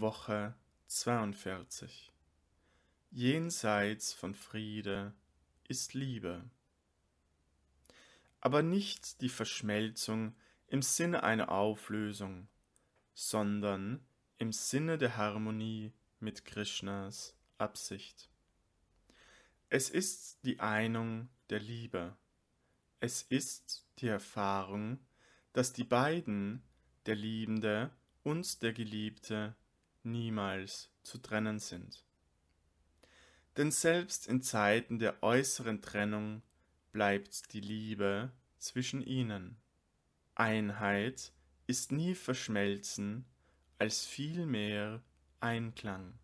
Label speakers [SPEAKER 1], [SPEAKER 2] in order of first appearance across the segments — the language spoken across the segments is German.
[SPEAKER 1] Woche 42 Jenseits von Friede ist Liebe. Aber nicht die Verschmelzung im Sinne einer Auflösung, sondern im Sinne der Harmonie mit Krishnas Absicht. Es ist die Einung der Liebe. Es ist die Erfahrung, dass die beiden, der Liebende und der Geliebte, niemals zu trennen sind. Denn selbst in Zeiten der äußeren Trennung bleibt die Liebe zwischen ihnen. Einheit ist nie Verschmelzen als vielmehr Einklang.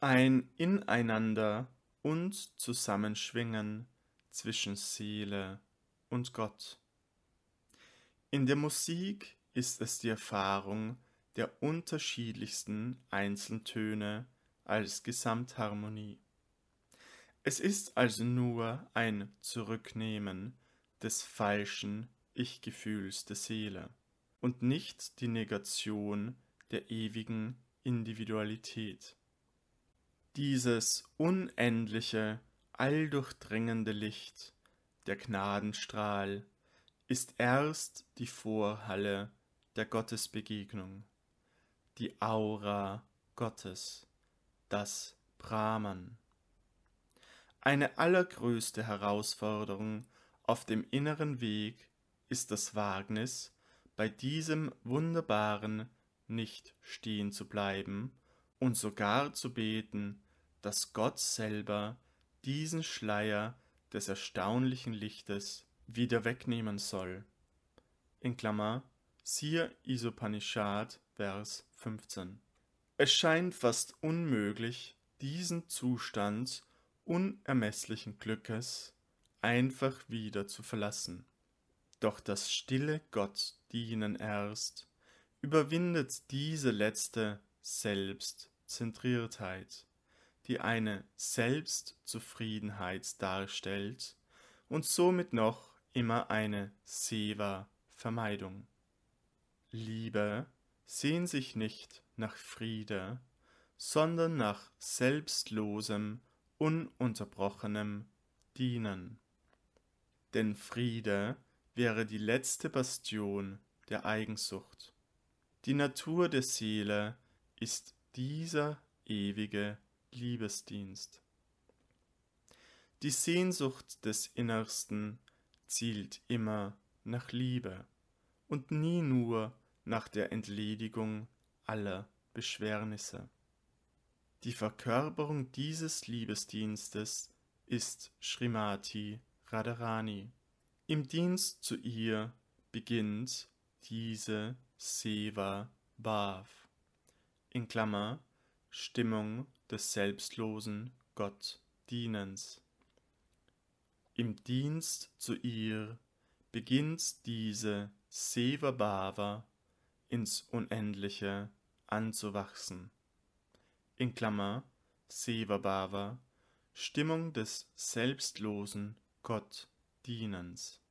[SPEAKER 1] Ein Ineinander und Zusammenschwingen zwischen Seele und Gott. In der Musik ist es die Erfahrung der unterschiedlichsten Einzeltöne als Gesamtharmonie. Es ist also nur ein Zurücknehmen des falschen Ich-Gefühls der Seele und nicht die Negation der ewigen Individualität. Dieses unendliche, alldurchdringende Licht, der Gnadenstrahl, ist erst die Vorhalle der Gottesbegegnung die Aura Gottes, das Brahman. Eine allergrößte Herausforderung auf dem inneren Weg ist das Wagnis, bei diesem Wunderbaren nicht stehen zu bleiben und sogar zu beten, dass Gott selber diesen Schleier des erstaunlichen Lichtes wieder wegnehmen soll. In Klammer, siehe Isopanishad Vers 15. Es scheint fast unmöglich, diesen Zustand unermesslichen Glückes einfach wieder zu verlassen. Doch das stille Gott dienen erst überwindet diese letzte Selbstzentriertheit, die eine Selbstzufriedenheit darstellt und somit noch immer eine Seva-Vermeidung. Liebe sehen sich nicht nach Friede, sondern nach selbstlosem, ununterbrochenem Dienen. Denn Friede wäre die letzte Bastion der Eigensucht. Die Natur der Seele ist dieser ewige Liebesdienst. Die Sehnsucht des Innersten zielt immer nach Liebe und nie nur nach der Entledigung aller Beschwernisse. Die Verkörperung dieses Liebesdienstes ist Srimati Radharani. Im Dienst zu ihr beginnt diese Seva Bhav, in Klammer Stimmung des selbstlosen Gottdienens. Im Dienst zu ihr beginnt diese Seva Bhava ins Unendliche anzuwachsen. In Klammer, Sevabhava, Stimmung des selbstlosen Gottdienens.